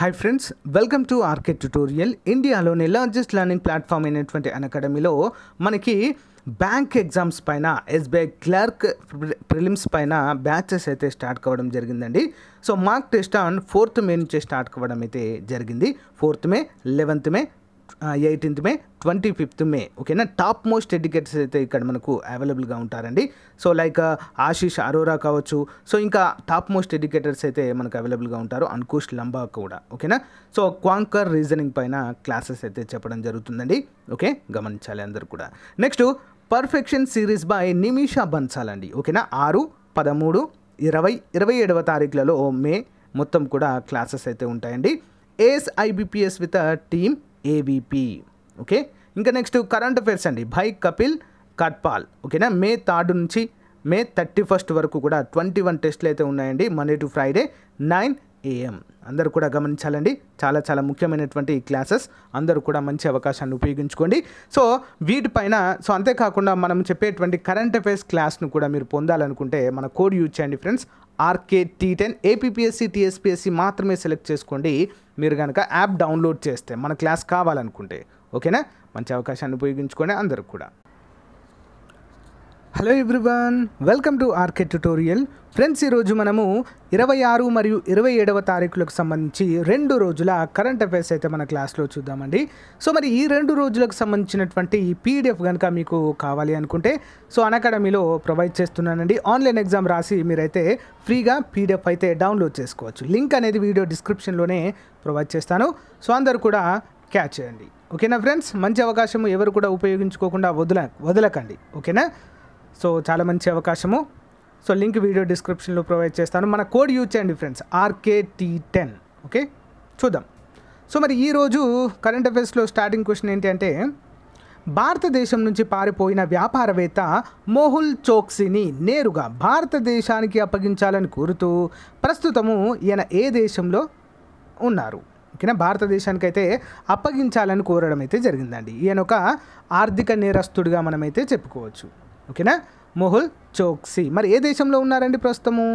hi friends welcome to RK tutorial ఇండియాలోని largest learning platform అయినటువంటి అన్ అకాడమీలో మనకి బ్యాంక్ ఎగ్జామ్స్ పైన ఎస్బీఐ క్లర్క్ ప్రిలిమ్స్ పైన బ్యాచెస్ అయితే స్టార్ట్ కావడం జరిగిందండి so mock test on fourth May నుంచి స్టార్ట్ కావడం అయితే జరిగింది fourth May eleventh May eighteenth May twenty fifth May ఓకేనా టాప్ మోస్ట్ ఎడ్యుకేటర్స్ అయితే ఇక్కడ మనకు అవైలబుల్గా ఉంటారండి సో లైక్ ఆశీష్ అరోరా కావచ్చు సో ఇంకా టాప్ మోస్ట్ ఎడ్యుకేటర్స్ అయితే మనకు అవైలబుల్గా ఉంటారు అంకుష్ లంబా కూడా ఓకేనా సో క్వాంకర్ రీజనింగ్ పైన క్లాసెస్ అయితే చెప్పడం జరుగుతుందండి ఓకే గమనించాలి అందరు కూడా next perfection series by Nimisha Bansal అండి ఓకేనా ఆరు పదమూడు ఇరవై ఇరవై ఏడవ తారీఖులలో మే మొత్తం కూడా క్లాసెస్ అయితే ఉంటాయండి ఏఎస్ఐబిపిఎస్ విత్ టీమ్ ఏబీపీ ఓకే ఇంకా నెక్స్ట్ కరెంట్ అఫైర్స్ అండి భై కపిల్ కట్పాల్ ఓకేనా మే థర్డ్ నుంచి మే థర్టీ ఫస్ట్ వరకు కూడా ట్వంటీ వన్ టెస్ట్లు అయితే ఉన్నాయండి Monday to Friday nine AM అందరూ కూడా గమనించాలండి చాలా చాలా ముఖ్యమైనటువంటి క్లాసెస్ అందరూ కూడా మంచి అవకాశాన్ని ఉపయోగించుకోండి సో వీటిపైన సో అంతేకాకుండా మనం చెప్పేటువంటి కరెంట్ అఫైర్స్ క్లాస్ను కూడా మీరు పొందాలనుకుంటే మన కోడ్ యూజ్ చేయండి friends RK T ten APSC TSPSC మాత్రమే సెలెక్ట్ చేసుకోండి మీరు కనుక యాప్ డౌన్లోడ్ చేస్తే మన క్లాస్ కావాలనుకుంటే ఓకేనా మంచి అవకాశాన్ని ఉపయోగించుకోండి అందరికి కూడా hello everyone welcome to RK tutorial friends ఈరోజు మనము ఇరవై ఆరు మరియు ఇరవై ఏడవ తారీఖులకు సంబంధించి రెండు రోజుల కరెంట్ అఫైర్స్ అయితే మన క్లాస్లో చూద్దామండి సో మరి ఈ రెండు రోజులకు సంబంధించినటువంటి పీడిఎఫ్ కనుక మీకు కావాలి అనుకుంటే సో అకాడమీలో ప్రొవైడ్ చేస్తున్నానండి ఆన్లైన్ ఎగ్జామ్ రాసి మీరైతే ఫ్రీగా పీడిఎఫ్ అయితే డౌన్లోడ్ చేసుకోవచ్చు లింక్ అనేది వీడియో డిస్క్రిప్షన్లోనే ప్రొవైడ్ చేస్తాను సో అందరు కూడా క్యాచ్ చేయండి ఓకేనా ఫ్రెండ్స్ మంచి అవకాశం ఎవరు కూడా ఉపయోగించుకోకుండా వదల వదలకండి ఓకేనా సో చాలా మంచి అవకాశము సో లింక్ వీడియో డిస్క్రిప్షన్లో ప్రొవైడ్ చేస్తాను మన కోడ్ యూజ్ చేయండి ఫ్రెండ్స్ ఆర్కేటీ టెన్ ఓకే చూద్దాం సో మరి ఈరోజు కరెంట్ అఫైర్స్లో స్టార్టింగ్ క్వశ్చన్ ఏంటి అంటే భారతదేశం నుంచి పారిపోయిన వ్యాపారవేత్త మోహుల్ చోక్సీని నేరుగా భారతదేశానికి అప్పగించాలని కోరుతూ ప్రస్తుతము ఈయన ఏ దేశంలో ఉన్నారు ఓకేనా భారతదేశానికైతే అప్పగించాలని కోరడం అయితే జరిగిందండి ఈయన ఒక ఆర్థిక నేరస్తుడిగా మనమైతే చెప్పుకోవచ్చు ఓకేనా మొహుల్ చోక్సీ మరి ఏ దేశంలో ఉన్నారండి ప్రస్తుతము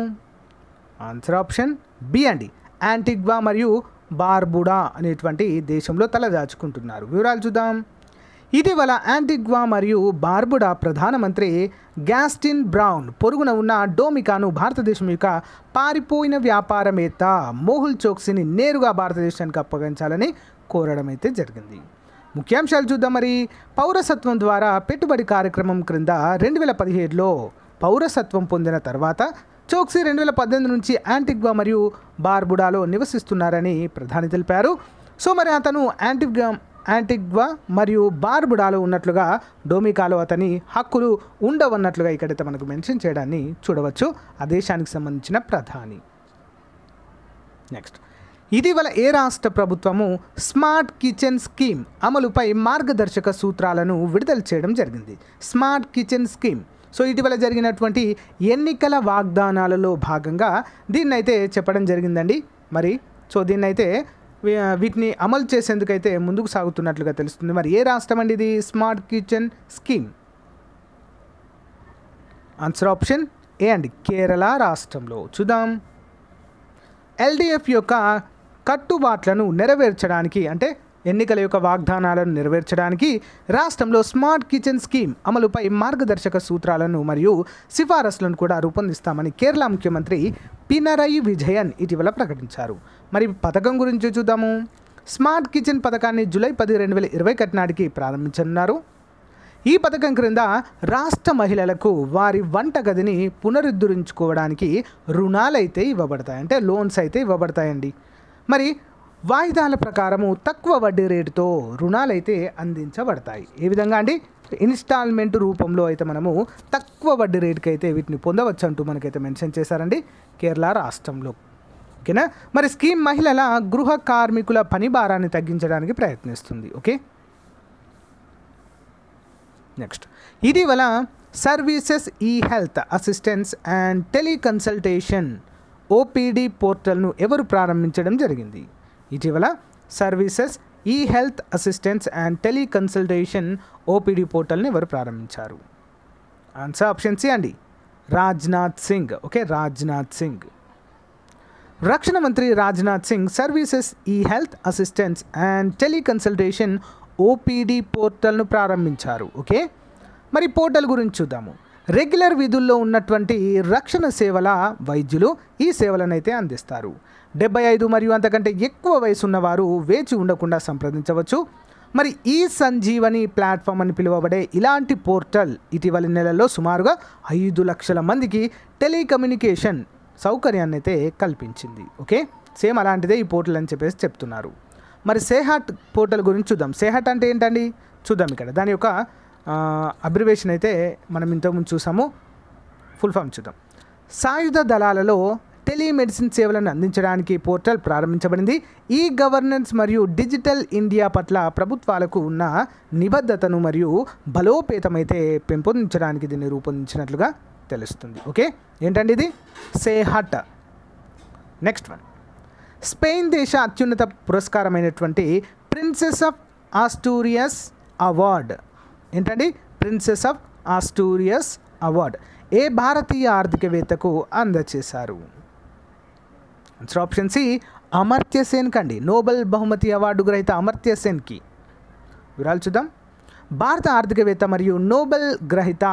ఆన్సర్ ఆప్షన్ బి అండి యాంటిగ్వా మరియు బార్బుడా అనేటువంటి దేశంలో తలదాచుకుంటున్నారు వివరాలు చూద్దాం ఇటీవల యాంటిగ్వా మరియు బార్బుడా ప్రధానమంత్రి గ్యాస్టిన్ బ్రౌన్ పొరుగున ఉన్న డోమికాను భారతదేశం యొక్క పారిపోయిన వ్యాపారమేత్త మోహుల్ చోక్సీని నేరుగా భారతదేశానికి అప్పగించాలని కోరడం అయితే జరిగింది ముఖ్యాంశాలు చూద్దాం మరి పౌరసత్వం ద్వారా పెట్టుబడి కార్యక్రమం క్రింద రెండు వేల పదిహేడులో పౌరసత్వం పొందిన తర్వాత చోక్సీ రెండు వేల పద్దెనిమిది నుంచి యాంటిగ్వా మరియు బార్బుడాలో నివసిస్తున్నారని ప్రధాని తెలిపారు సో మరి అతను యాంటిగ్వా యాంటిగ్వా మరియు బార్బుడాలో ఉన్నట్లుగా డోమికాలో అతని హక్కులు ఉండవన్నట్లుగా ఇక్కడైతే మనకు మెన్షన్ చేయడాన్ని చూడవచ్చు ఆ దేశానికి సంబంధించిన ప్రధాని నెక్స్ట్ ఇటీవల ఏ రాష్ట్ర ప్రభుత్వము స్మార్ట్ కిచెన్ స్కీమ్ అమలుపై మార్గదర్శక సూత్రాలను విడుదల చేయడం జరిగింది స్మార్ట్ కిచెన్ స్కీమ్ సో ఇటీవల జరిగినటువంటి ఎన్నికల వాగ్దానాలలో భాగంగా దీన్నైతే చెప్పడం జరిగిందండి మరి సో దీన్నైతే వీటిని అమలు చేసేందుకైతే ముందుకు సాగుతున్నట్లుగా తెలుస్తుంది మరి ఏ రాష్ట్రం అండి ఇది smart kitchen scheme answer option A అండి కేరళ రాష్ట్రంలో చూద్దాం ఎల్డిఎఫ్ యొక్క కట్టుబాట్లను నెరవేర్చడానికి అంటే ఎన్నికల యొక్క వాగ్దానాలను నెరవేర్చడానికి రాష్ట్రంలో స్మార్ట్ కిచెన్ స్కీమ్ అమలుపై మార్గదర్శక సూత్రాలను మరియు సిఫారసులను కూడా రూపొందిస్తామని కేరళ ముఖ్యమంత్రి పినరయి విజయన్ ఇటీవల ప్రకటించారు మరి పథకం గురించి చూద్దాము స్మార్ట్ కిచెన్ పథకాన్ని జూలై పది రెండు వేల ఇరవై నాటికి ప్రారంభించనున్నారు ఈ పథకం క్రింద రాష్ట్ర మహిళలకు వారి వంటగదిని పునరుద్ధరించుకోవడానికి రుణాలైతే ఇవ్వబడతాయి అంటే లోన్స్ అయితే ఇవ్వబడతాయండి మరి వాయిదాల ప్రకారము తక్కువ వడ్డీ రేటుతో రుణాలైతే అందించబడతాయి ఏ విధంగా అండి ఇన్స్టాల్మెంట్ రూపంలో అయితే మనము తక్కువ వడ్డీ రేటుకి అయితే వీటిని పొందవచ్చు అంటూ మనకైతే మెన్షన్ చేశారండి కేరళ రాష్ట్రంలో ఓకేనా మరి స్కీమ్ మహిళల గృహ కార్మికుల పని భారాన్ని తగ్గించడానికి ప్రయత్నిస్తుంది ఓకే నెక్స్ట్ ఇటీవల services e health assistance and teleconsultation OPD పోర్టల్ను ఎవరు ప్రారంభించడం జరిగింది ఇటీవల services e health assistance and teleconsultation OPD పోర్టల్ని ఎవరు ప్రారంభించారు ఆన్సర్ ఆప్షన్ సి అండి రాజ్నాథ్ సింగ్ ఓకే రాజ్నాథ్ సింగ్ రక్షణ మంత్రి Rajnath Singh services e health assistance and teleconsultation OPD పోర్టల్ను ప్రారంభించారు ఓకే మరి పోర్టల్ గురించి చూద్దాము రెగ్యులర్ విధుల్లో ఉన్నటువంటి రక్షణ సేవల వైద్యులు ఈ సేవలనైతే అందిస్తారు డెబ్బై ఐదు మరియు అంతకంటే ఎక్కువ వయసు ఉన్నవారు వేచి ఉండకుండా సంప్రదించవచ్చు మరి ఈ సంజీవని ప్లాట్ఫామ్ అని పిలువబడే ఇలాంటి పోర్టల్ ఇటీవలి నెలలో సుమారుగా ఐదు లక్షల మందికి టెలికమ్యూనికేషన్ సౌకర్యాన్ని అయితే కల్పించింది ఓకే సేమ్ అలాంటిదే ఈ పోర్టల్ అని చెప్పేసి చెప్తున్నారు మరి సేహాట్ పోర్టల్ గురించి చూద్దాం సేహాట్ అంటే ఏంటండి చూద్దాం ఇక్కడ దాని యొక్క అబ్రివేషన్ అయితే మనం ఇంతకుముందు చూసాము ఫుల్ ఫామ్ చూద్దాం సాయుధ దళాలలో టెలిమెడిసిన్ సేవలను అందించడానికి పోర్టల్ ప్రారంభించబడింది ఈ గవర్నెన్స్ మరియు డిజిటల్ ఇండియా పట్ల ప్రభుత్వాలకు ఉన్న నిబద్ధతను మరియు బలోపేతమైతే పెంపొందించడానికి దీన్ని రూపొందించినట్లుగా తెలుస్తుంది ఓకే ఏంటండి ఇది సేహట్ నెక్స్ట్ వన్ స్పెయిన్ దేశ అత్యున్నత పురస్కారమైనటువంటి ప్రిన్సెస్ ఆఫ్ ఆస్టూరియస్ అవార్డ్ ఏంటండి ప్రిన్సెస్ ఆఫ్ ఆస్టూరియస్ అవార్డ్ ఏ భారతీయ ఆర్థికవేత్తకు అందజేశారు ఆన్సర్ ఆప్షన్ సి అమర్త్య సేన్కి అండి నోబెల్ బహుమతి అవార్డు గ్రహీత అమర్త్య సేన్కి వివరాలు చూద్దాం భారత ఆర్థికవేత్త మరియు నోబెల్ గ్రహీత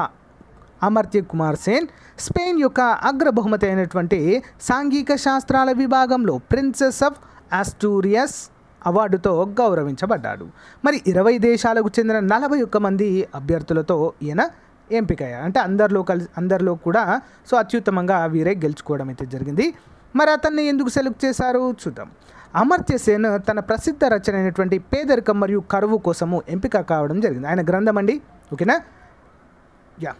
అమర్త్య కుమార్ సేన్ స్పెయిన్ యొక్క అగ్ర బహుమతి అయినటువంటి సాంఘిక శాస్త్రాల విభాగంలో ప్రిన్సెస్ ఆఫ్ ఆస్టూరియస్ అవార్డుతో గౌరవించబడ్డాడు మరి ఇరవై దేశాలకు చెందిన నలభై ఒక్క మంది అభ్యర్థులతో ఈయన ఎంపికయ్యారు అంటే అందరిలో కలిసి అందరిలో కూడా సో అత్యుత్తమంగా వీరే గెలుచుకోవడం అయితే జరిగింది మరి అతన్ని ఎందుకు సెలెక్ట్ చేశారు చూద్దాం అమర్త్య సేన్ తన ప్రసిద్ధ రచన అయినటువంటి పేదరికం మరియు కరువు కోసము ఎంపిక కావడం జరిగింది ఆయన గ్రంథం అండి ఓకేనా yeah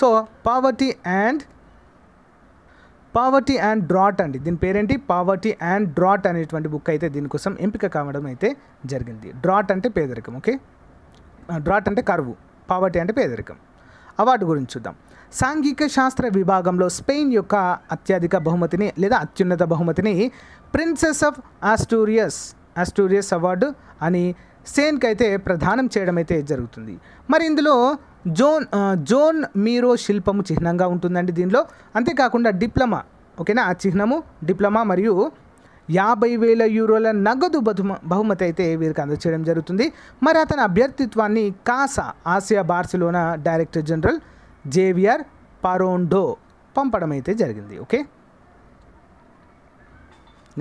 so poverty and poverty and drought అండి దీని పేరేంటి పావర్టీ అండ్ డ్రాట్ అనేటువంటి బుక్ అయితే దీనికోసం ఎంపిక కావడం అయితే జరిగింది డ్రాట్ అంటే పేదరికం ఓకే డ్రాట్ అంటే కరువు పావర్టీ అంటే పేదరికం అవార్డు గురించి చూద్దాం సాంఘిక శాస్త్ర విభాగంలో స్పెయిన్ యొక్క అత్యధిక బహుమతిని లేదా అత్యున్నత బహుమతిని Princess of Asturias Asturias award అని సేన్కి అయితే ప్రదానం చేయడం అయితే జరుగుతుంది మరి ఇందులో జోన్ జోన్ మీరో శిల్పము చిహ్నంగా ఉంటుందండి దీనిలో అంతేకాకుండా డిప్లొమా ఓకేనా ఆ చిహ్నము డిప్లొమా మరియు యాభై వేల యూరోల నగదు బహుమ బహుమతి అయితే వీరికి అందచేయడం జరుగుతుంది మరి అతని అభ్యర్థిత్వాన్ని Casa Asia Barcelona director general Javier Parondo పంపడం అయితే జరిగింది ఓకే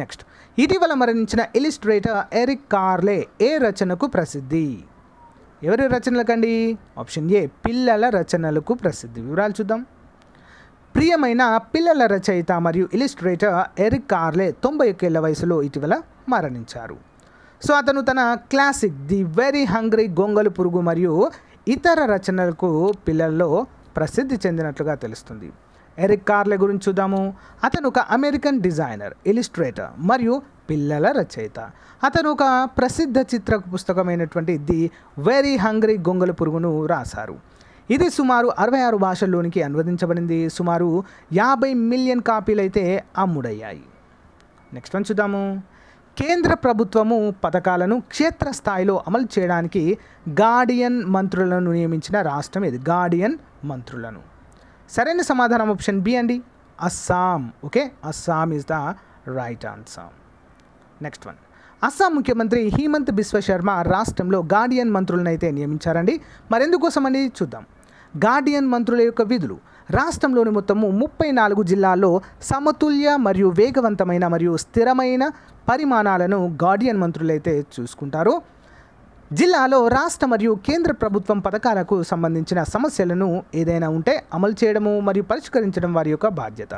నెక్స్ట్ ఇటీవల మరణించిన ఇలిస్ట్రేటర్ ఎరిక్ కార్లే ఏ రచనకు ప్రసిద్ధి ఎవరి రచనలకండి ఆప్షన్ ఏ పిల్లల రచనలకు ప్రసిద్ధి వివరాలు చూద్దాం ప్రియమైన పిల్లల రచయిత మరియు ఇలిస్ట్రేటర్ ఎరిక్ కార్లే తొంభై ఒకేళ్ల వయసులో ఇటీవల మరణించారు సో అతను తన క్లాసిక్ ది వెరీ హంగ్రీ గొంగలు పురుగు మరియు ఇతర రచనలకు పిల్లల్లో ప్రసిద్ధి చెందినట్లుగా తెలుస్తుంది ఎరిక్ కార్లే గురించి చూద్దాము అతను ఒక అమెరికన్ డిజైనర్ ఇలిస్ట్రేటర్ మరియు పిల్లల రచయిత అతను ఒక ప్రసిద్ధ చిత్ర పుస్తకమైనటువంటి ది వెరీ హంగ్రీ గొంగల పురుగును రాశారు ఇది సుమారు అరవై ఆరు భాషల్లోనికి అనువదించబడింది సుమారు యాభై మిలియన్ కాపీలు అయితే అమ్ముడయ్యాయి నెక్స్ట్ వన్ చూద్దాము కేంద్ర ప్రభుత్వము పథకాలను క్షేత్రస్థాయిలో అమలు చేయడానికి గార్డియన్ మంత్రులను నియమించిన రాష్ట్రం ఇది గార్డియన్ మంత్రులను సరైన సమాధానం ఆప్షన్ బి అండి Assam okay Assam is the right answer next one Assam ముఖ్యమంత్రి హేమంత్ బిశ్వ శర్మ రాష్ట్రంలో గార్డియన్ మంత్రులనైతే నియమించారండి మరెందుకోసం అని చూద్దాం గార్డియన్ మంత్రుల యొక్క విధులు రాష్ట్రంలోని మొత్తము ముప్పై నాలుగు జిల్లాల్లో సమతుల్య మరియు వేగవంతమైన మరియు స్థిరమైన పరిమాణాలను గార్డియన్ మంత్రులైతే చూసుకుంటారు జిల్లాలో రాష్ట్ర మరియు కేంద్ర ప్రభుత్వం పథకాలకు సంబంధించిన సమస్యలను ఏదైనా ఉంటే అమలు చేయడము మరియు పరిష్కరించడం వారి యొక్క బాధ్యత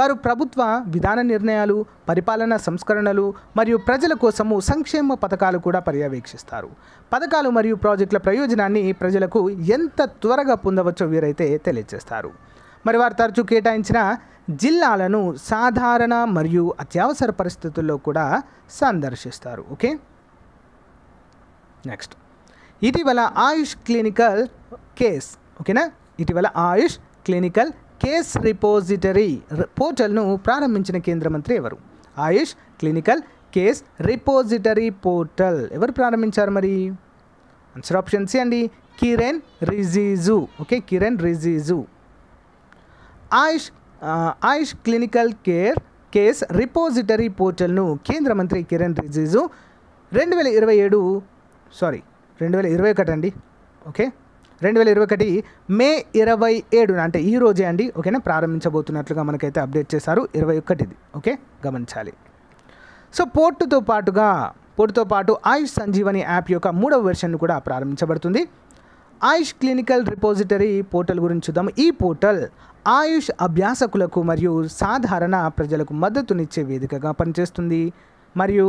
వారు ప్రభుత్వ విధాన నిర్ణయాలు పరిపాలన సంస్కరణలు మరియు ప్రజల కోసము సంక్షేమ పథకాలు కూడా పర్యవేక్షిస్తారు పథకాలు మరియు ప్రాజెక్టుల ప్రయోజనాన్ని ప్రజలకు ఎంత త్వరగా పొందవచ్చో వీరైతే తెలియజేస్తారు మరి వారు తరచూ కేటాయించిన జిల్లాలను సాధారణ మరియు అత్యవసర పరిస్థితుల్లో కూడా సందర్శిస్తారు ఓకే నెక్స్ట్ ఇటీవల ఆయుష్ క్లినికల్ కేస్ ఓకేనా ఇటీవల ఆయుష్ క్లినికల్ కేస్ రిపోజిటరీ పోర్టల్ను ప్రారంభించిన కేంద్ర మంత్రి ఎవరు AYUSH clinical case repository portal ఎవరు ప్రారంభించారు మరి ఆన్సర్ ఆప్షన్ సి అండి Kiren Rijiju okay Kiren Rijiju AYUSH AYUSH clinical care case repository పోర్టల్ను కేంద్ర మంత్రి కిరణ్ రిజిజు రెండు వేల ఇరవై ఏడు సారీ రెండు వేల ఇరవై ఒకటి అండి ఓకే రెండు వేల ఇరవై ఒకటి మే ఇరవై ఏడున అంటే ఈ రోజే అండి ఓకేనా ప్రారంభించబోతున్నట్లుగా మనకైతే అప్డేట్ చేశారు ఇరవై ఒకటిది ఓకే గమనించాలి సో పోర్టుతో పాటుగా పోర్టుతో పాటు ఆయుష్ సంజీవని యాప్ యొక్క మూడవ వెర్షన్ కూడా ప్రారంభించబడుతుంది ఆయుష్ క్లినికల్ రిపోజిటరీ పోర్టల్ గురించి చూద్దాం ఈ పోర్టల్ ఆయుష్ అభ్యాసకులకు మరియు సాధారణ ప్రజలకు మద్దతునిచ్చే వేదికగా పనిచేస్తుంది మరియు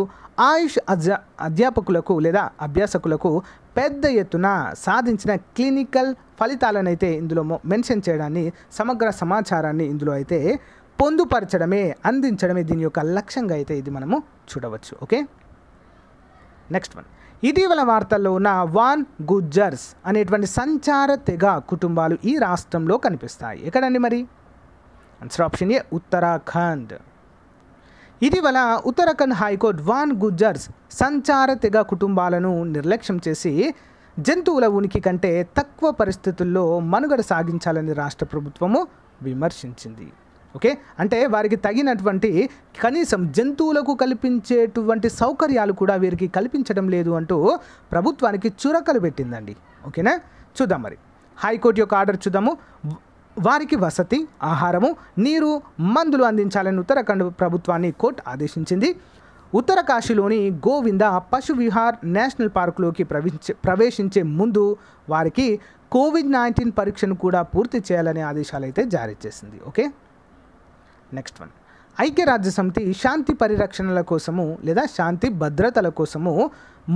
ఆయుష్ అధ్యా అధ్యాపకులకు లేదా అభ్యాసకులకు పెద్ద ఎత్తున సాధించిన క్లినికల్ ఫలితాలను అయితే ఇందులో మెన్షన్ చేయడాన్ని సమగ్ర సమాచారాన్ని ఇందులో అయితే పొందుపరచడమే అందించడమే దీని యొక్క లక్ష్యంగా అయితే ఇది మనము చూడవచ్చు ఓకే నెక్స్ట్ వన్ ఇటీవల వార్తల్లో ఉన్న వాన్ గుజ్జర్స్ అనేటువంటి సంచార తెగ కుటుంబాలు ఈ రాష్ట్రంలో కనిపిస్తాయి ఎక్కడండి మరి ఆన్సర్ ఆప్షన్ ఏ ఉత్తరాఖండ్ ఇటీవల ఉత్తరాఖండ్ హైకోర్టు వాన్ గుజ్జర్స్ సంచార తెగ కుటుంబాలను నిర్లక్ష్యం చేసి జంతువుల ఉనికి కంటే తక్కువ పరిస్థితుల్లో మనుగడ సాగించాలని రాష్ట్ర ప్రభుత్వము విమర్శించింది ఓకే అంటే వారికి తగినటువంటి కనీసం జంతువులకు కల్పించేటువంటి సౌకర్యాలు కూడా వీరికి కల్పించడం లేదు అంటూ ప్రభుత్వానికి చురకలు పెట్టిందండి ఓకేనా చూద్దాం మరి హైకోర్టు యొక్క ఆర్డర్ చూద్దాము వారికి వసతి ఆహారము నీరు మందులు అందించాలని ఉత్తరాఖండ్ ప్రభుత్వాన్ని కోర్టు ఆదేశించింది ఉత్తరకాశీలోని గోవింద పశు విహార్ నేషనల్ పార్కులోకి ప్రవేశ ప్రవేశించే ముందు వారికి కోవిడ్ నైన్టీన్ పరీక్షను కూడా పూర్తి చేయాలనే ఆదేశాలు అయితే జారీ చేసింది ఓకే నెక్స్ట్ వన్ ఐక్యరాజ్య సమితి శాంతి పరిరక్షణల కోసము లేదా శాంతి భద్రతల కోసము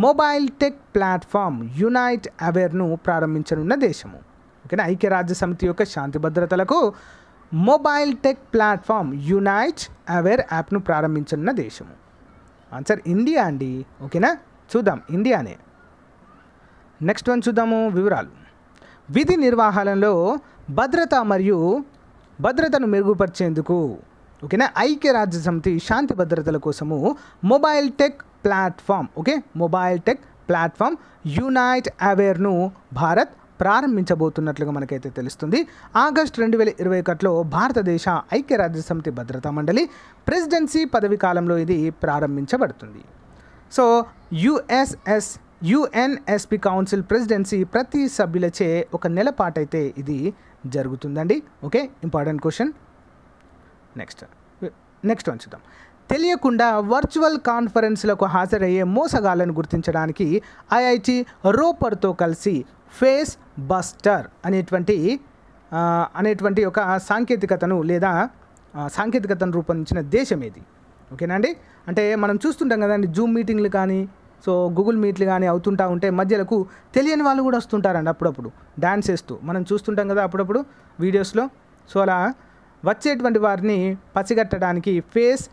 మొబైల్ టెక్ ప్లాట్ఫామ్ యునైట్ అవేర్ను ప్రారంభించనున్న దేశము ఓకేనా ఐక్యరాజ్య సమితి యొక్క శాంతి భద్రతలకు mobile tech platform unite aware యాప్ను ప్రారంభించిన దేశము ఆన్సర్ ఇండియా అండి ఓకేనా చూద్దాం ఇండియానే నెక్స్ట్ వన్ చూద్దాము వివరాలు విధి నిర్వహణలో భద్రత మరియు భద్రతను మెరుగుపరిచేందుకు ఓకేనా ఐక్యరాజ్య సమితి శాంతి భద్రతల కోసము mobile tech platform okay mobile tech platform unite అవేర్ను భారత్ ప్రారంభించబోతున్నట్లుగా మనకైతే తెలుస్తుంది ఆగస్టు రెండు వేల ఇరవై ఒకటిలో భారతదేశ ఐక్యరాజ్యసమితి భద్రతా మండలి ప్రెసిడెన్సీ పదవి కాలంలో ఇది ప్రారంభించబడుతుంది so USS UNSC council presidency ప్రతి సభ్యులచే ఒక నెల పాటైతే ఇది జరుగుతుందండి okay important question next next one తెలియకుండా వర్చువల్ కాన్ఫరెన్స్లకు హాజరయ్యే మోసగాళ్లను గుర్తించడానికి ఐఐటి రోపర్తో కలిసి ఫేస్ బస్టర్ అనేటువంటి అనేటువంటి ఒక సాంకేతికతను లేదా సాంకేతికతను రూపొందించిన దేశం ఇది ఓకేనా అండి అంటే మనం చూస్తుంటాం కదండి జూమ్ మీటింగ్లు కానీ సో గూగుల్ మీట్లు కానీ అవుతుంటా ఉంటే మధ్యలకు తెలియని వాళ్ళు కూడా వస్తుంటారండి అప్పుడప్పుడు డాన్స్ వేస్తూ మనం చూస్తుంటాం కదా అప్పుడప్పుడు వీడియోస్లో సో అలా వచ్చేటువంటి వారిని పసిగట్టడానికి ఫేస్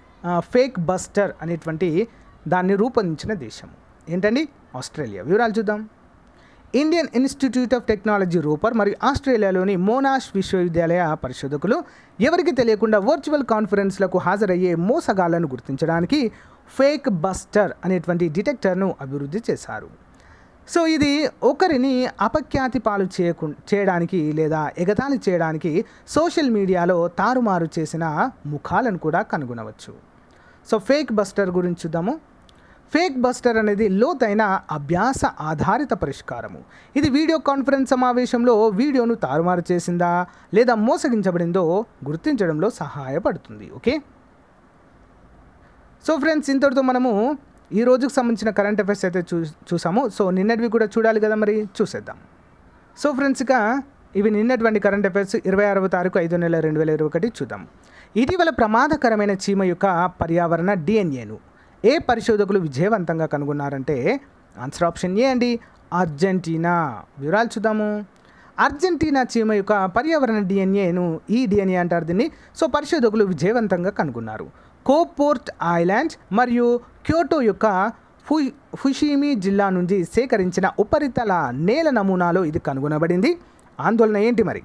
ఫేక్ బస్టర్ అనేటువంటి దాన్ని రూపొందించిన దేశం ఏంటండి ఆస్ట్రేలియా వివరాలు చూద్దాం Indian Institute of Technology Ropar మరియు ఆస్ట్రేలియాలోని మోనాష్ విశ్వవిద్యాలయ పరిశోధకులు ఎవరికి తెలియకుండా వర్చువల్ కాన్ఫరెన్స్లకు హాజరయ్యే మోసగాళ్లను గుర్తించడానికి ఫేక్ బస్టర్ అనేటువంటి డిటెక్టర్ను అభివృద్ధి చేశారు సో ఇది ఒకరిని అపఖ్యాతి పాలు చేయకు చేయడానికి లేదా ఎగతాళి చేయడానికి సోషల్ మీడియాలో తారుమారు చేసిన ముఖాలను కూడా కనుగొనవచ్చు సో ఫేక్ బస్టర్ గురించి చూద్దాము ఫేక్ బస్టర్ అనేది లోతైన అభ్యాస ఆధారిత పరిష్కారము ఇది వీడియో కాన్ఫరెన్స్ సమావేశంలో వీడియోను తారుమారు చేసిందా లేదా మోసగించబడిందో గుర్తించడంలో సహాయపడుతుంది ఓకే సో ఫ్రెండ్స్ ఇంతటితో మనము ఈ రోజుకు సంబంధించిన కరెంట్ అఫైర్స్ అయితే చూ చూసాము సో నిన్నటివి కూడా చూడాలి కదా మరి చూసేద్దాం సో ఫ్రెండ్స్ ఇక ఇవి నిన్నటువంటి కరెంట్ అఫైర్స్ ఇరవై ఆరవ తారీఖు ఐదు నెల రెండు వేల ఇరవై ఒకటి చూద్దాం ఇటీవల ప్రమాదకరమైన చీమ యొక్క పర్యావరణ డిఎన్ఏను ఏ పరిశోధకులు విజయవంతంగా కనుగొన్నారంటే ఆన్సర్ ఆప్షన్ ఏ అండి అర్జెంటీనా వివరాలు చూద్దాము అర్జెంటీనా చీమ యొక్క పర్యావరణ డిఎన్ఏను ఈ డిఎన్ఏ అంటారు దీన్ని సో పరిశోధకులు విజయవంతంగా కనుగొన్నారు కోపోర్ట్ ఐలాండ్స్ మరియు క్యోటో యొక్క ఫు ఫుషిమి జిల్లా నుంచి సేకరించిన ఉపరితల నేల నమూనాలో ఇది కనుగొనబడింది ఆందోళన ఏంటి మరి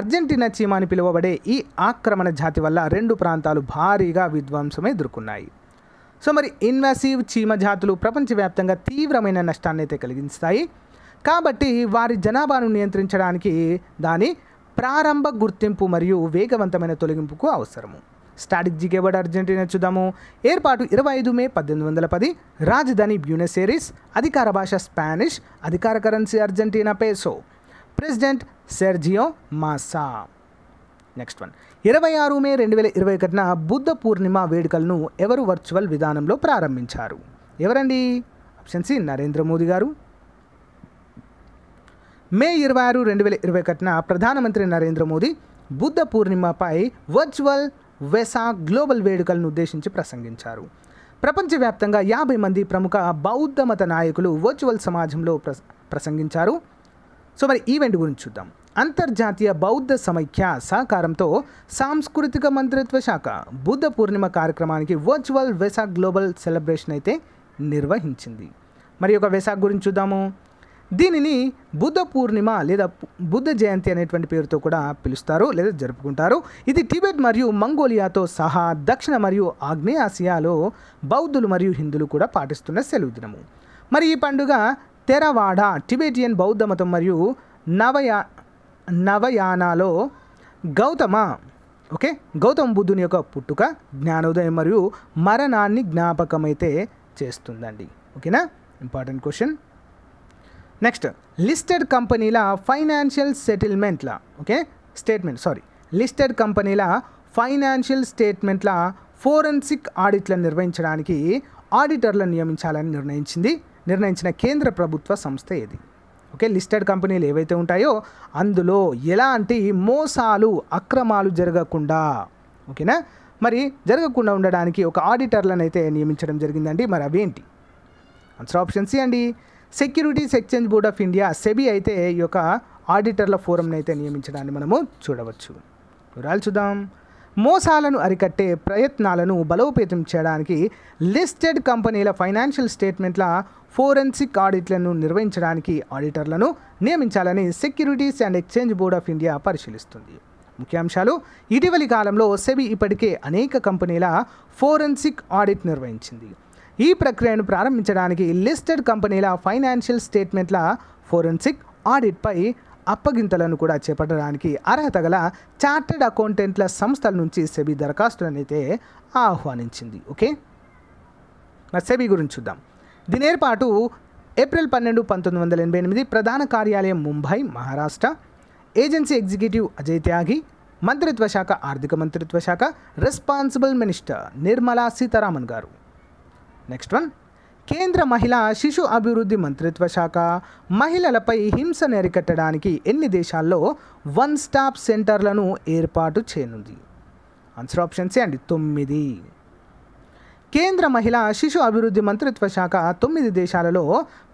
అర్జెంటీనా చీమ అని పిలువబడే ఈ ఆక్రమణ జాతి వల్ల రెండు ప్రాంతాలు భారీగా విధ్వంసం ఎదుర్కొన్నాయి సో మరి ఇన్వాసివ్ చీమ జాతులు ప్రపంచవ్యాప్తంగా తీవ్రమైన నష్టాన్ని అయితే కలిగిస్తాయి కాబట్టి వారి జనాభాను నియంత్రించడానికి దాని ప్రారంభ గుర్తింపు మరియు వేగవంతమైన తొలగింపుకు అవసరము స్ట్రాటజిక్ అవార్డ్ అర్జెంటీనా చూద్దాము ఏర్పాటు ఇరవై ఐదు మే పద్దెనిమిది వందల పది రాజధాని బ్యూనెసేరిస్ అధికార భాష స్పానిష్ అధికార currency Argentina peso president Sergio Massa next one ఇరవై ఆరు మే రెండు వేల ఇరవై ఒకటిన బుద్ధ పూర్ణిమ వేడుకలను ఎవరు వర్చువల్ విధానంలో ప్రారంభించారు ఎవరండి ఆప్షన్ సి నరేంద్ర మోదీ గారు మే ఇరవై ఆరు రెండు వేల ఇరవై ఒకటిన ప్రధానమంత్రి నరేంద్ర మోదీ బుద్ధ పూర్ణిమపై వర్చువల్ వెసా గ్లోబల్ వేడుకలను ఉద్దేశించి ప్రసంగించారు ప్రపంచవ్యాప్తంగా యాభై మంది ప్రముఖ బౌద్ధ మత నాయకులు వర్చువల్ సమాజంలో ప్రసంగించారు సో మరి ఈవెంట్ గురించి చూద్దాం అంతర్జాతీయ బౌద్ధ సమైక్య సహకారంతో సాంస్కృతిక మంత్రిత్వ శాఖ బుద్ధ పూర్ణిమ కార్యక్రమానికి వర్చువల్ వెసా గ్లోబల్ సెలబ్రేషన్ అయితే నిర్వహించింది మరి ఒక వెసాక్ గురించి చూద్దాము దీనిని బుద్ధ పూర్ణిమ లేదా బుద్ధ జయంతి అనేటువంటి పేరుతో కూడా పిలుస్తారు లేదా జరుపుకుంటారు ఇది టిబెట్ మరియు మంగోలియాతో సహా దక్షిణ మరియు ఆగ్నేయాసియాలో బౌద్ధులు మరియు హిందువులు కూడా పాటిస్తున్న సెలవు దినము మరి ఈ పండుగ తెరవాడ టిబెటియన్ బౌద్ధ మతం మరియు నవయా నవయానాలో గౌతమ ఓకే గౌతమ బుద్ధుని యొక్క పుట్టుక జ్ఞానోదయం మరియు మరణాన్ని జ్ఞాపకమైతే చేస్తుందండి ఓకేనా ఇంపార్టెంట్ క్వశ్చన్ నెక్స్ట్ లిస్టెడ్ కంపెనీల ఫైనాన్షియల్ సెటిల్మెంట్ల ఓకే స్టేట్మెంట్ సారీ లిస్టెడ్ కంపెనీల ఫైనాన్షియల్ స్టేట్మెంట్ల ఫోరెన్సిక్ ఆడిట్లను నిర్వహించడానికి ఆడిటర్లను నియమించాలని నిర్ణయించింది నిర్ణయించిన కేంద్ర ప్రభుత్వ సంస్థ ఏది ఓకే లిస్టెడ్ కంపెనీలు ఏవైతే ఉంటాయో అందులో ఎలాంటి మోసాలు అక్రమాలు జరగకుండా ఓకేనా మరి జరగకుండా ఉండడానికి ఒక ఆడిటర్లను అయితే నియమించడం జరిగిందండి మరి అవేంటి ఆన్సర్ ఆప్షన్ సి అండి securities exchange board of India SEBI అయితే ఈ యొక్క ఆడిటర్ల ఫోరంని అయితే నియమించడాన్ని మనము చూడవచ్చు వివరాలు చూద్దాం మోసాలను అరికట్టే ప్రయత్నాలను బలోపేతం చేయడానికి లిస్టెడ్ కంపెనీల ఫైనాన్షియల్ స్టేట్మెంట్ల ఫోరెన్సిక్ ఆడిట్లను నిర్వహించడానికి ఆడిటర్లను నియమించాలని securities and exchange board of India పరిశీలిస్తుంది ముఖ్యాంశాలు ఇటీవలి కాలంలో సెబీ ఇప్పటికే అనేక కంపెనీల ఫోరెన్సిక్ ఆడిట్ నిర్వహించింది ఈ ప్రక్రియను ప్రారంభించడానికి లిస్టెడ్ కంపెనీల ఫైనాన్షియల్ స్టేట్మెంట్ల ఫోరెన్సిక్ ఆడిట్పై అప్పగింతలను కూడా చేపట్టడానికి అర్హత గల చార్టెడ్ అకౌంటెంట్ల సంస్థల నుంచి సెబీ దరఖాస్తులనైతే ఆహ్వానించింది ఓకే మరి సెబీ గురించి చూద్దాం దీని ఏర్పాటు ఏప్రిల్ పన్నెండు పంతొమ్మిది వందల ఎనభై ఎనిమిది ప్రధాన కార్యాలయం ముంబై మహారాష్ట్ర ఏజెన్సీ ఎగ్జిక్యూటివ్ అజయ్ త్యాగి మంత్రిత్వ శాఖ ఆర్థిక మంత్రిత్వ శాఖ రెస్పాన్సిబుల్ మినిస్టర్ నిర్మలా సీతారామన్ గారు నెక్స్ట్ వన్ కేంద్ర మహిళా శిశు అభివృద్ధి మంత్రిత్వ శాఖ మహిళలపై హింసను అరికట్టడానికి ఎన్ని దేశాల్లో వన్ స్టాప్ సెంటర్లను ఏర్పాటు చేయనుంది ఆన్సర్ ఆప్షన్స్ అండి తొమ్మిది కేంద్ర మహిళా శిశు అభివృద్ధి మంత్రిత్వ శాఖ తొమ్మిది దేశాలలో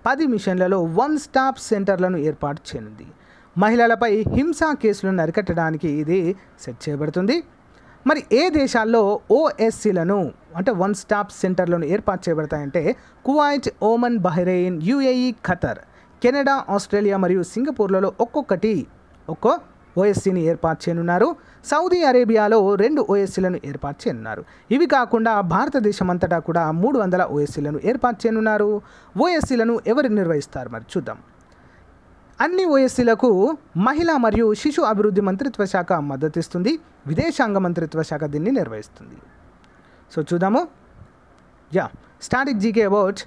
పది మిషన్లలో వన్ స్టాప్ సెంటర్లను ఏర్పాటు చేయనుంది మహిళలపై హింసా కేసులను అరికట్టడానికి ఇది సెట్ చేయబడుతుంది మరి ఏ దేశాల్లో ఓఎస్సీలను అంటే వన్ స్టాప్ సెంటర్లను ఏర్పాటు చేయబడతాయంటే Kuwait Oman Bahrain UAE Qatar Canada Australia మరియు సింగపూర్లలో ఒక్కొక్కటి ఒక్కో ఓఎస్సీని ఏర్పాటు చేయనున్నారు సౌదీ అరేబియాలో రెండు ఓఎస్సీలను ఏర్పాటు చేయనున్నారు ఇవి కాకుండా భారతదేశం అంతటా కూడా మూడు వందల ఓఎస్సీలను ఏర్పాటు చేయనున్నారు ఓఎస్సీలను ఎవరు నిర్వహిస్తారు మరి చూద్దాం అన్ని ఓఎస్సీలకు మహిళా మరియు శిశు అభివృద్ధి మంత్రిత్వ శాఖ మద్దతిస్తుంది విదేశాంగ మంత్రిత్వ శాఖ దీన్ని నిర్వహిస్తుంది సో చూద్దాము yeah static GK about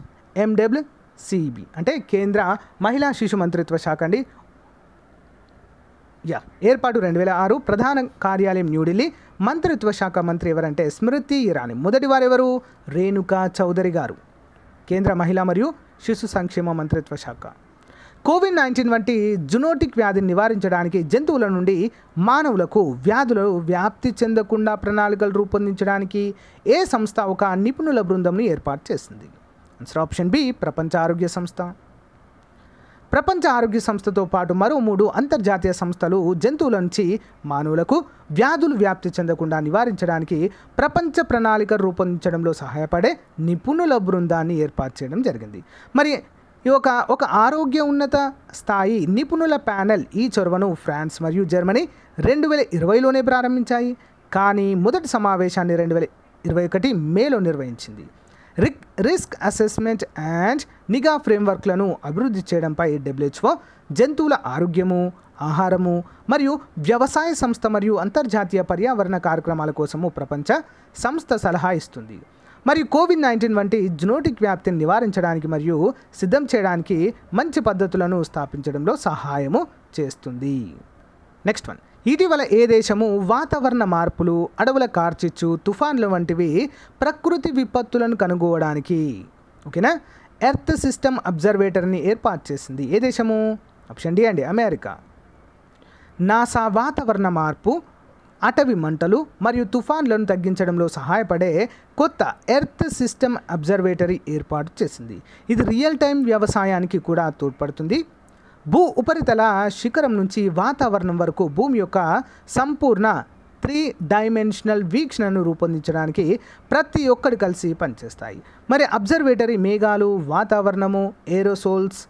MW CEB అంటే కేంద్ర మహిళా శిశు మంత్రిత్వ శాఖ అండి యా ఏర్పాటు రెండు వేల ఆరు ప్రధాన కార్యాలయం న్యూఢిల్లీ మంత్రిత్వ శాఖ మంత్రి ఎవరంటే స్మృతి ఇరానీ మొదటి ఎవరు రేణుకా చౌదరి గారు కేంద్ర మహిళా మరియు శిశు సంక్షేమ మంత్రిత్వ శాఖ కోవిడ్ నైన్టీన్ వంటి జునోటిక్ వ్యాధిని నివారించడానికి జంతువుల నుండి మానవులకు వ్యాధులు వ్యాప్తి చెందకుండా ప్రణాళికలు రూపొందించడానికి ఏ సంస్థ ఒక నిపుణుల బృందంను ఏర్పాటు చేసింది ఆన్సర్ ఆప్షన్ బి ప్రపంచ ఆరోగ్య సంస్థ ప్రపంచ ఆరోగ్య సంస్థతో పాటు మరో మూడు అంతర్జాతీయ సంస్థలు జంతువుల నుంచి మానవులకు వ్యాధులు వ్యాప్తి చెందకుండా నివారించడానికి ప్రపంచ ప్రణాళిక రూపొందించడంలో సహాయపడే నిపుణుల బృందాన్ని ఏర్పాటు చేయడం జరిగింది మరి ఈ ఒక ఒక ఆరోగ్య ఉన్నత స్థాయి నిపుణుల ప్యానెల్ ఈ చొరవను ఫ్రాన్స్ మరియు జర్మనీ రెండు వేల ఇరవైలోనే ప్రారంభించాయి కానీ మొదటి సమావేశాన్ని రెండు వేల ఇరవై ఒకటి మేలో నిర్వహించింది రిక్ రిస్క్ అసెస్మెంట్ అండ్ నిఘా ఫ్రేమ్వర్క్లను అభివృద్ధి చేయడంపై డబ్ల్యూహెచ్ఓ జంతువుల ఆరోగ్యము ఆహారము మరియు వ్యవసాయ సంస్థ మరియు అంతర్జాతీయ పర్యావరణ కార్యక్రమాల కోసము ప్రపంచ సంస్థ సలహా ఇస్తుంది మరియు కోవిడ్ నైన్టీన్ వంటి జునోటిక్ వ్యాప్తిని నివారించడానికి మరియు సిద్ధం చేయడానికి మంచి పద్ధతులను స్థాపించడంలో సహాయము చేస్తుంది నెక్స్ట్ వన్ ఇటీవల ఏ దేశము వాతావరణ మార్పులు అడవుల కార్చిచ్చు తుఫాన్లు వంటివి ప్రకృతి విపత్తులను కనుగోవడానికి ఓకేనా ఎర్త్ సిస్టమ్ అబ్జర్వేటర్ని ఏర్పాటు చేసింది ఏ దేశము ఆప్షన్ డి అండి అమెరికా నాసా వాతావరణ మార్పు అటవీ మంటలు మరియు తుఫాన్లను తగ్గించడంలో సహాయపడే కొత్త ఎర్త్ సిస్టమ్ అబ్జర్వేటరీ ఏర్పాటు చేసింది ఇది రియల్ టైం వ్యవసాయానికి కూడా తోడ్పడుతుంది భూ ఉపరితల శిఖరం నుంచి వాతావరణం వరకు భూమి యొక్క సంపూర్ణ త్రీ డైమెన్షనల్ వీక్షణను రూపొందించడానికి ప్రతి ఒక్కరు కలిసి పనిచేస్తాయి మరి అబ్జర్వేటరీ మేఘాలు వాతావరణము ఏరోసోల్స్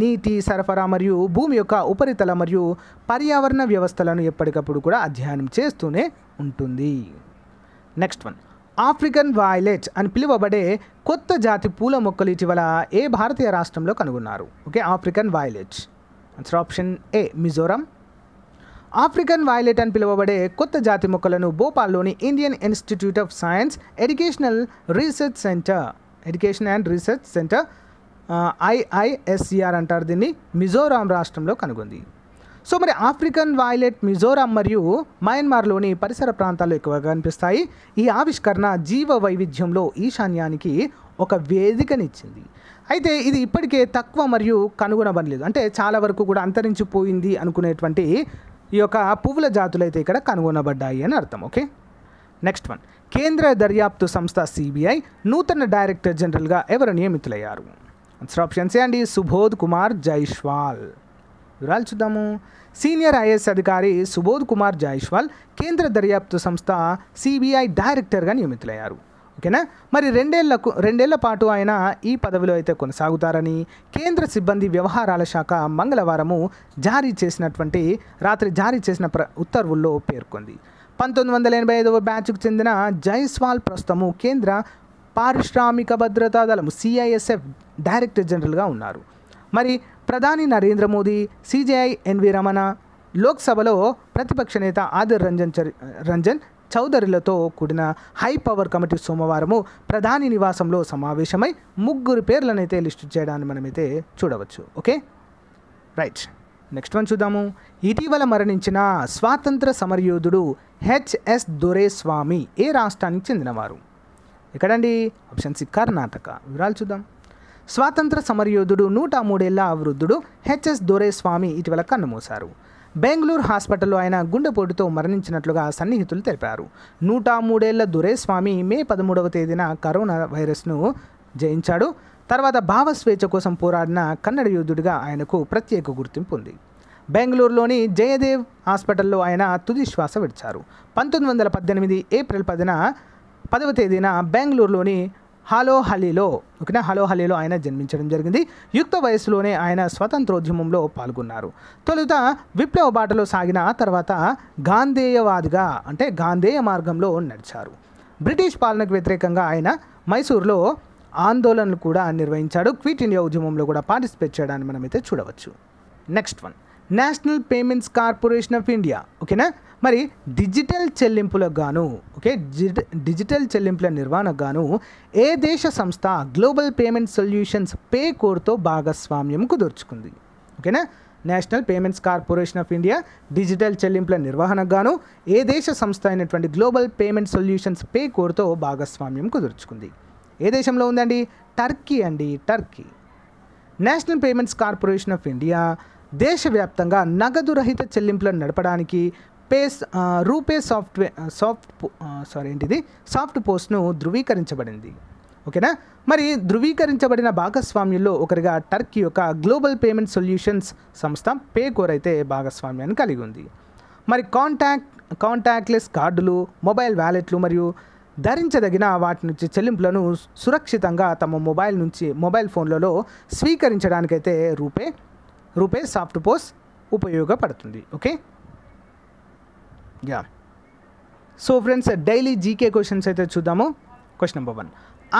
నీటి సరఫరా మరియు భూమి యొక్క ఉపరితల మరియు పర్యావరణ వ్యవస్థలను ఎప్పటికప్పుడు కూడా అధ్యయనం చేస్తూనే ఉంటుంది నెక్స్ట్ వన్ ఆఫ్రికన్ వాయిలెట్ అని పిలువబడే కొత్త జాతి పూల మొక్కలు ఇటీవల ఏ భారతీయ రాష్ట్రంలో కనుగొన్నారు okay African violet answer option A Mizoram African violet అని పిలువబడే కొత్త జాతి మొక్కలను భోపాల్లోని Indian Institute of Science educational research center education and research center IISCR అంటారు దీన్ని మిజోరాం రాష్ట్రంలో కనుగొంది సో మరి ఆఫ్రికన్ వాయిలెట్ మిజోరాం మరియు మయన్మార్లోని పరిసర ప్రాంతాల్లో ఎక్కువగా కనిపిస్తాయి ఈ ఆవిష్కరణ జీవ వైవిధ్యంలో ఈశాన్యానికి ఒక వేదికనిచ్చింది అయితే ఇది ఇప్పటికే తక్కువ మరియు కనుగొనబడలేదు అంటే చాలా వరకు కూడా అంతరించిపోయింది అనుకునేటువంటి ఈ యొక్క పువ్వుల జాతులు అయితే ఇక్కడ కనుగొనబడ్డాయి అని అర్థం ఓకే నెక్స్ట్ వన్ కేంద్ర దర్యాప్తు సంస్థ సిబిఐ నూతన డైరెక్టర్ జనరల్గా ఎవరు నియమితులయ్యారు ఆన్సర్ ఆప్షన్ సి అండి సుబోధ్ కుమార్ జైష్వాల్ వివరాలు చూద్దాము సీనియర్ ఐఏఎస్ అధికారి సుబోధ్ కుమార్ జైష్వాల్ కేంద్ర దర్యాప్తు సంస్థ సిబిఐ డైరెక్టర్గా నియమితులయ్యారు ఓకేనా మరి రెండేళ్లకు రెండేళ్ల పాటు ఆయన ఈ పదవిలో అయితే కొనసాగుతారని కేంద్ర సిబ్బంది వ్యవహారాల శాఖ మంగళవారము జారీ చేసినటువంటి రాత్రి జారీ చేసిన ప్ర ఉత్తర్వుల్లో పేర్కొంది పంతొమ్మిది వందల ఎనభై ఐదవ బ్యాచ్కు చెందిన జైస్వాల్ ప్రస్తుతము కేంద్ర పారిశ్రామిక భద్రతా దళం సిఐఎస్ఎఫ్ డైరెక్టర్ జనరల్గా ఉన్నారు మరి ప్రధాని నరేంద్ర మోదీ సిజేఐ ఎన్వి రమణ లోక్సభలో ప్రతిపక్ష నేత ఆదిర్ రంజన్ రంజన్ చౌదరిలతో కూడిన హై పవర్ కమిటీ సోమవారము ప్రధాని నివాసంలో సమావేశమై ముగ్గురు పేర్లనైతే లిస్టు చేయడాన్ని మనమైతే చూడవచ్చు ఓకే రైట్ నెక్స్ట్ వన్ చూద్దాము ఇటీవల మరణించిన స్వాతంత్ర సమరయోధుడు హెచ్ఎస్ దొరేస్వామి ఏ రాష్ట్రానికి చెందినవారు ఎక్కడండి ఆప్షన్ సి కర్ణాటక వివరాలు చూద్దాం స్వాతంత్ర సమరయోధుడు నూట మూడేళ్ల వృద్ధుడు హెచ్ఎస్ దొరేస్వామి ఇటీవల కన్నుమూశారు బెంగళూరు హాస్పిటల్లో ఆయన గుండెపోటుతో మరణించినట్లుగా సన్నిహితులు తెలిపారు నూట మూడేళ్ల దొరేస్వామి మే పదమూడవ తేదీన కరోనా వైరస్ను జయించాడు తర్వాత భావస్వేచ్ఛ కోసం పోరాడిన కన్నడ యోధుడిగా ఆయనకు ప్రత్యేక గుర్తింపు ఉంది బెంగళూరులోని జయదేవ్ హాస్పిటల్లో ఆయన తుది శ్వాస విడిచారు పంతొమ్మిది వందల పద్దెనిమిది ఏప్రిల్ పదిన పదవ తేదీన బెంగళూరులోని హలో హలీలో ఓకేనా హలో హలీలో ఆయన జన్మించడం జరిగింది యుక్త వయసులోనే ఆయన స్వతంత్రోద్యమంలో పాల్గొన్నారు తొలుత విప్లవ బాటలో సాగిన తర్వాత గాంధేయవాదిగా అంటే గాంధేయ మార్గంలో నడిచారు బ్రిటిష్ పాలనకు వ్యతిరేకంగా ఆయన మైసూరులో ఆందోళనలు కూడా నిర్వహించాడు క్విట్ ఇండియా ఉద్యమంలో కూడా పార్టిసిపేట్ చేయడాన్ని మనమైతే చూడవచ్చు next one national payments corporation of India ఓకేనా మరి డిజిటల్ చెల్లింపులకు గాను ఓకే డిజిటల్ చెల్లింపుల నిర్వహణకు గాను ఏ దేశ సంస్థ గ్లోబల్ పేమెంట్ సొల్యూషన్స్ పే కోర్తో భాగస్వామ్యం కుదుర్చుకుంది ఓకేనా national payments corporation of India digital చెల్లింపుల నిర్వహణకు గాను ఏ దేశ సంస్థ అయినటువంటి గ్లోబల్ పేమెంట్ సొల్యూషన్స్ పే కోర్తో భాగస్వామ్యం కుదుర్చుకుంది ఏ దేశంలో ఉందండి టర్కీ అండి Turkey national payments corporation of India దేశవ్యాప్తంగా నగదు రహిత చెల్లింపులను నడపడానికి పేస్ రూపే సాఫ్ట్వేర్ సాఫ్ట్ సారీ ఏంటిది సాఫ్ట్ పోస్ట్ను ధృవీకరించబడింది ఓకేనా మరి ధృవీకరించబడిన భాగస్వామ్యంలో ఒకరిగా టర్కీ యొక్క గ్లోబల్ పేమెంట్ సొల్యూషన్స్ సంస్థ కోర్ అయితే భాగస్వామ్యాన్ని కలిగి ఉంది మరి కాంటాక్ట్ కాంటాక్ట్లెస్ కార్డులు మొబైల్ వ్యాలెట్లు మరియు ధరించదగిన వాటి నుంచి చెల్లింపులను సురక్షితంగా తమ మొబైల్ నుంచి మొబైల్ ఫోన్లలో స్వీకరించడానికైతే రూపే రూపే సాఫ్ట్ పోస్ ఉపయోగపడుతుంది okay yeah so friends daily GK questions అయితే చూద్దాము క్వశ్చన్ నెంబర్ వన్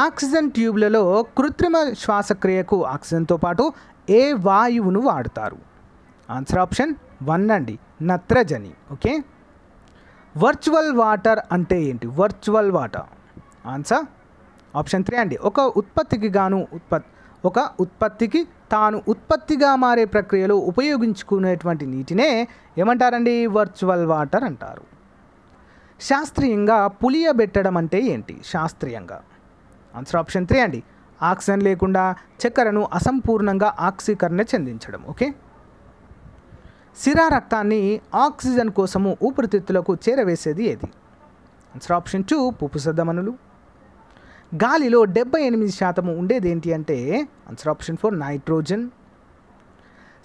ఆక్సిజన్ ట్యూబ్లలో కృత్రిమ శ్వాసక్రియకు ఆక్సిజన్తో పాటు ఏ వాయువును వాడతారు ఆన్సర్ ఆప్షన్ వన్ అండి నత్రజని ఓకే వర్చువల్ వాటర్ అంటే ఏంటి virtual water answer option three అండి ఒక ఉత్పత్తికి గాను ఉత్పత్తి ఒక ఉత్పత్తికి తాను ఉత్పత్తిగా మారే ప్రక్రియలో ఉపయోగించుకునేటువంటి నీటినే ఏమంటారండి వర్చువల్ వాటర్ అంటారు శాస్త్రీయంగా పులియబెట్టడం అంటే ఏంటి శాస్త్రీయంగా ఆన్సర్ ఆప్షన్ త్రీ అండి ఆక్సిజన్ లేకుండా చక్కెరను అసంపూర్ణంగా ఆక్సీకరణ చెందించడం ఓకే సిరా రక్తాన్ని ఆక్సిజన్ కోసము ఊపిరితిత్తులకు చేరవేసేది ఏది ఆన్సర్ ఆప్షన్ టూ పుప్పుసద్దమనులు గాలిలో డెబ్బై ఎనిమిది శాతం ఉండేది ఏంటి అంటే ఆన్సర్ ఆప్షన్ ఫోర్ నైట్రోజన్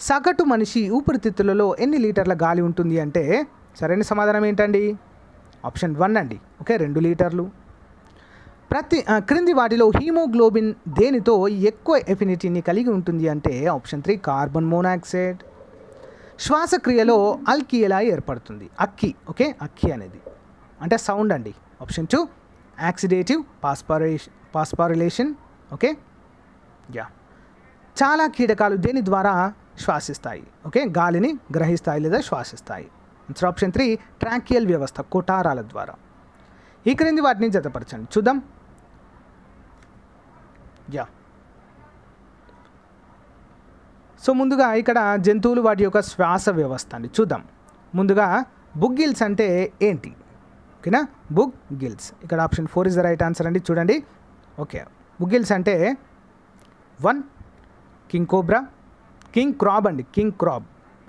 సగటు మనిషి ఊపిరితిత్తులలో ఎన్ని లీటర్ల గాలి ఉంటుంది అంటే సరైన సమాధానం ఏంటండి ఆప్షన్ వన్ అండి ఓకే రెండు లీటర్లు ప్రతి క్రింది వాటిలో హీమోగ్లోబిన్ దేనితో ఎక్కువ ఎఫినిటీని కలిగి ఉంటుంది అంటే ఆప్షన్ త్రీ కార్బన్ మోనాక్సైడ్ శ్వాసక్రియలో అల్కి ఎలా ఏర్పడుతుంది అక్కి ఓకే అక్కి అనేది అంటే సౌండ్ అండి option two oxidative phosphorylation phosphorylation okay yeah చాలా కీటకాలు దేని ద్వారా శ్వాసిస్తాయి ఓకే గాలిని గ్రహిస్తాయి లేదా శ్వాసిస్తాయి ఇన్సర్ ఆప్షన్ త్రీ ట్రాకియల్ వ్యవస్థ కుటారాల ద్వారా ఈ క్రింది వాటిని జతపరచండి చూద్దాం యా సో ముందుగా ఇక్కడ జంతువులు వాటి యొక్క శ్వాస వ్యవస్థ అండి చూద్దాం ముందుగా బుగ్గిల్స్ అంటే ఏంటి ఓకేనా బుక్ గిల్స్ ఇక్కడ option four is the right answer అండి చూడండి ఓకే బుక్ గిల్స్ అంటే one king cobra king crab అండి king crab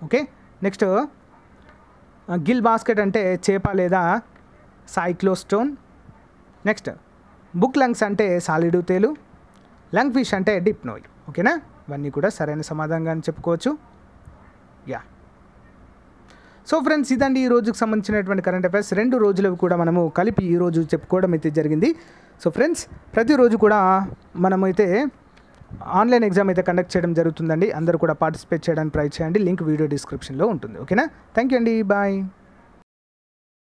okay next gill basket అంటే చేప లేదా సైక్లోస్టోన్ నెక్స్ట్ బుక్ లంగ్స్ అంటే సాలిడు తేలు లంగ్ ఫిష్ అంటే డిప్నోయిల్ ఓకేనా ఇవన్నీ కూడా సరైన సమాధానంగా చెప్పుకోవచ్చు యా సో ఫ్రెండ్స్ ఇదండి ఈ రోజుకి సంబంధించినటువంటి కరెంట్ అఫైర్స్ రెండు రోజులవి కూడా మనము కలిపి ఈరోజు చెప్పుకోవడం అయితే జరిగింది సో ఫ్రెండ్స్ ప్రతిరోజు కూడా మనమైతే ఆన్లైన్ ఎగ్జామ్ అయితే కండక్ట్ చేయడం జరుగుతుందండి అందరూ కూడా పార్టిసిపేట్ చేయడానికి ట్రై చేయండి లింక్ వీడియో డిస్క్రిప్షన్లో ఉంటుంది ఓకేనా థ్యాంక్ యూ అండి బాయ్